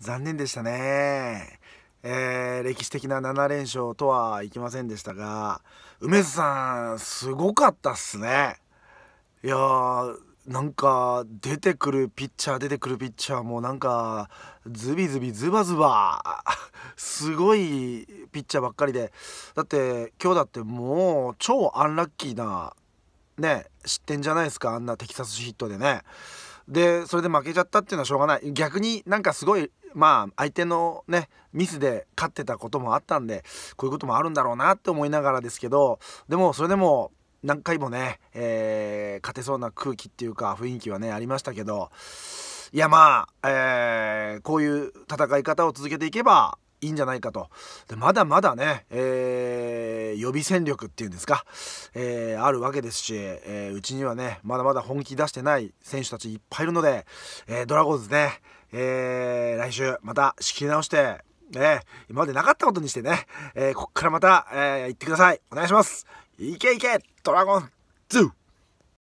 残念でしたね。えー、歴史的な7連勝とはいきませんでしたが、梅津さん、すごかったっすね。いやー、なんか出てくるピッチャー出てくるピッチャーもなんかズビズビズバズバすごいピッチャーばっかりでだって今日だってもう超アンラッキーなね失点じゃないですかあんなテキサスヒットでねでそれで負けちゃったっていうのはしょうがない逆になんかすごいまあ相手のねミスで勝ってたこともあったんでこういうこともあるんだろうなって思いながらですけどでもそれでも何回もね、えー、勝てそうな空気っていうか雰囲気はねありましたけどいやまあ、えー、こういう戦い方を続けていけばいいんじゃないかとでまだまだね、えー予備戦力っていうんですか、えー、あるわけですし、えー、うちにはねまだまだ本気出してない選手たちいっぱいいるので、えー、ドラゴンズね、え来週また仕切り直して、ね、今までなかったことにしてね、えこっからまた、えー、行ってくださいお願いしますいけいけドラゴンズ